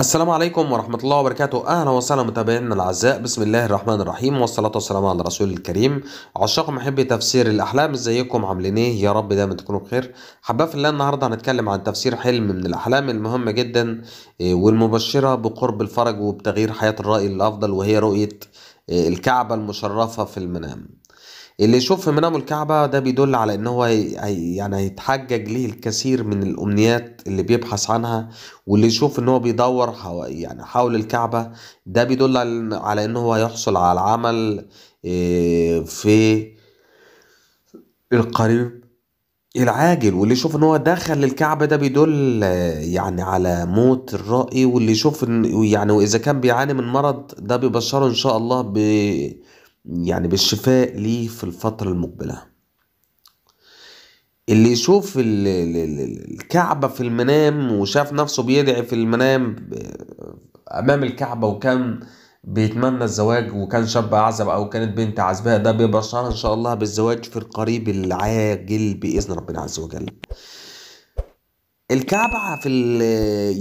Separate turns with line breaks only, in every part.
السلام عليكم ورحمة الله وبركاته أهلا وسهلا متابعينا الأعزاء بسم الله الرحمن الرحيم والصلاة والسلام على رسول الكريم عشاق محبي تفسير الأحلام ازيكم عاملين إيه يا رب دايما تكونوا بخير حباب في الله النهاردة هنتكلم عن تفسير حلم من الأحلام المهمة جدا إيه، والمبشرة بقرب الفرج وبتغيير حياة الرأي الأفضل وهي رؤية إيه، الكعبة المشرفة في المنام اللي يشوف في منام الكعبة ده بيدل على ان هو يعني هيتحجج ليه الكثير من الامنيات اللي بيبحث عنها واللي يشوف ان هو بيدور حو يعني حول الكعبة ده بيدل على ان هو يحصل على العمل آه، في القريب العاجل واللي يشوف ان هو دخل الكعبة ده بيدل آه، يعني على موت الرائي واللي يشوف ان يعني واذا كان بيعاني من مرض ده بيبشره ان شاء الله ب يعني بالشفاء ليه في الفترة المقبلة اللي يشوف الكعبة في المنام وشاف نفسه بيدعي في المنام أمام الكعبة وكان بيتمنى الزواج وكان شاب أعزب أو كانت بنت عزباء ده بيبشرها إن شاء الله بالزواج في القريب العاجل بإذن ربنا عز وجل الكعبة في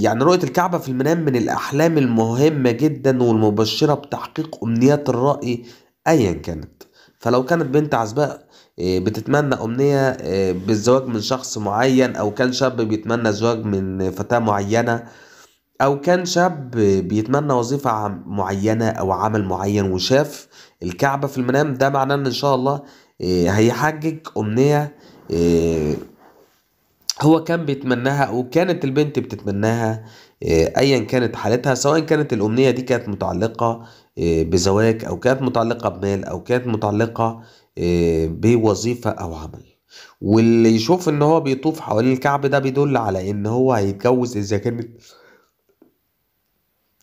يعني رؤية الكعبة في المنام من الأحلام المهمة جدا والمبشرة بتحقيق أمنيات الرأي ايا كانت فلو كانت بنت عزباء آه، بتتمنى أمنية آه، بالزواج من شخص معين أو كان شاب بيتمنى زواج من فتاة معينة أو كان شاب بيتمنى وظيفة معينة أو عمل معين وشاف الكعبة في المنام ده معناه إن شاء الله آه، هيحجج أمنية هو كان بيتمناها أو كانت البنت بتتمناها آه، ايا كانت حالتها سواء كانت الامنيه دي كانت متعلقه آه، بزواج او كانت متعلقه بمال او كانت متعلقه آه، بوظيفه او عمل واللي يشوف ان هو بيطوف حوالين الكعب ده بيدل على ان هو هيتجوز اذا كانت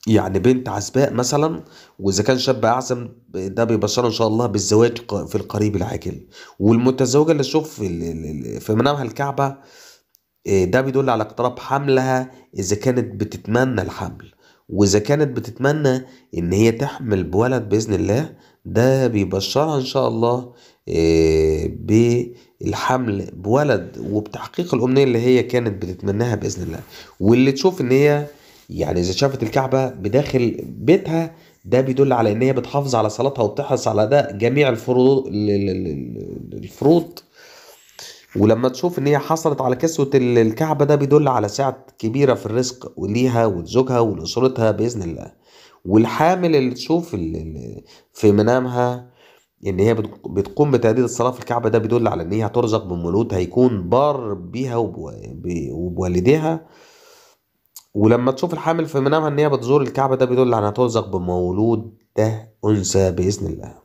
يعني بنت عزباء مثلا واذا كان شاب اعزم ده بيبشره ان شاء الله بالزواج في القريب العاجل والمتزوجه اللي تشوف في منامها الكعبه إيه، ده بيدل على اقتراب حملها إذا كانت بتتمنى الحمل وإذا كانت بتتمنى إن هي تحمل بولد بإذن الله ده بيبشرها إن شاء الله إيه، بالحمل بولد وبتحقيق الأمنية اللي هي كانت بتتمناها بإذن الله واللي تشوف إن هي يعني إذا شافت الكعبة بداخل بيتها ده بيدل على إن هي بتحافظ على صلاتها وبتحرص على أداء جميع الفروض الفروض ولما تشوف ان هي حصلت على كسوة الكعبة ده بيدل على سعة كبيرة في الرزق وليها ولزوجها ولأسرتها بإذن الله والحامل اللي تشوف في منامها ان هي بتقوم بتهديد الصلاة في الكعبة ده بيدل على ان هي هترزق بمولود هيكون بار بيها وبوالديها ولما تشوف الحامل في منامها ان هي بتزور الكعبة ده بيدل على انها ترزق بمولود ده أنثى بإذن الله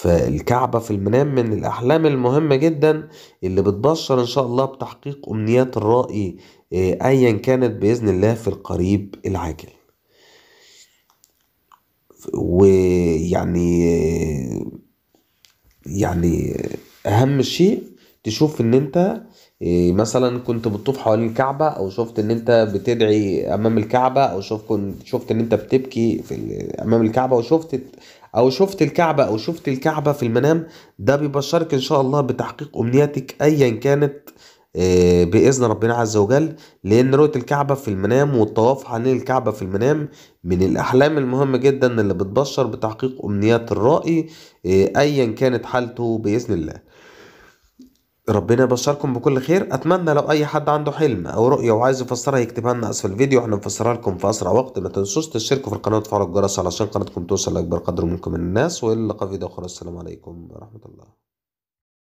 فالكعبة في المنام من الأحلام المهمة جدا اللي بتبشر إن شاء الله بتحقيق أمنيات الرائي آه، أيا كانت بإذن الله في القريب العاجل ويعني آه، يعني أهم شيء تشوف إن أنت آه، مثلا كنت بتطوف حوالين الكعبة أو شفت إن أنت بتدعي أمام الكعبة أو شفت إن أنت بتبكي في أمام الكعبة وشفت او شفت الكعبه او شفت الكعبه في المنام ده بيبشرك ان شاء الله بتحقيق امنياتك ايا كانت آه، باذن ربنا عز وجل لان رؤيه الكعبه في المنام والطواف حوالين الكعبه في المنام من الاحلام المهمه جدا اللي بتبشر بتحقيق امنيات الرائي آه، ايا كانت حالته باذن الله ربنا يبشركم بكل خير اتمنى لو اي حد عنده حلم او رؤيه وعايز يفسرها يكتبها لنا اسفل الفيديو احنا نفسرها لكم في اسرع وقت ما تنسوش تشتركوا في القناه وتفعلوا الجرس علشان قناتكم توصل لاكبر قدر منكم من الناس واللقاء في فيديو اخر السلام عليكم ورحمه الله